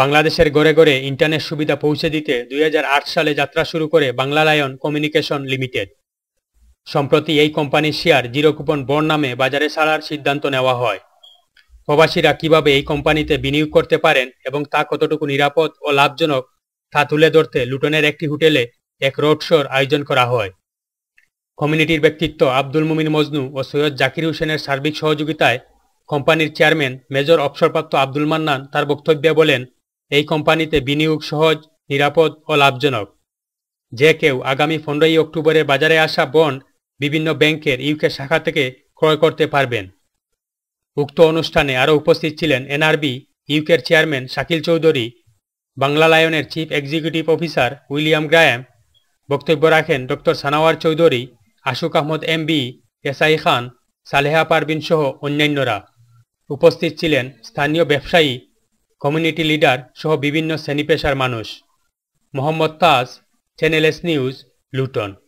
বাংলাদেশের গড়ে গড়ে ইন্টারনেট সুবিধা পৌঁছে দিতে দুই সালে যাত্রা শুরু করে বাংলা লায়ন কমিউনিকেশন লিমিটেড সম্প্রতি এই কোম্পানির শেয়ার জিরো কুপন বন নামে বাজারে ছাড়ার সিদ্ধান্ত নেওয়া হয় প্রবাসীরা কিভাবে এই কোম্পানিতে বিনিয়োগ করতে পারেন এবং তা কতটুকু নিরাপদ ও লাভজনক তা তুলে ধরতে লুটনের একটি হোটেলে এক রোড শোর আয়োজন করা হয় কমিউনিটির ব্যক্তিত্ব আব্দুল মুমিন মজনু ও সৈয়দ জাকির হোসেনের সার্বিক সহযোগিতায় কোম্পানির চেয়ারম্যান মেজর অবসরপ্রাপ্ত আব্দুল মান্নান তার বক্তব্যে বলেন এই কোম্পানিতে বিনিয়োগ সহজ নিরাপদ ও লাভজনক যে কেউ আগামী পনেরোই অক্টোবরে বাজারে আসা বন্ড বিভিন্ন ব্যাংকের ইউকে শাখা থেকে ক্রয় করতে পারবেন উক্ত অনুষ্ঠানে আরও উপস্থিত ছিলেন এনআরবি ইউকের চেয়ারম্যান শাকিল চৌধুরী বাংলা লায়নের chief executive officer William Graham বক্তব্য রাখেন doctor Sanawar Chowdhury Ashuk Ahmed M B SI Khan Saleha Parveen সহ অন্যান্যরা উপস্থিত ছিলেন স্থানীয় ব্যবসায়ী কমিউনিটি লিডার সহ বিভিন্ন শ্রেণী পেশার মানুষ Mohammad Taj channel S news Luton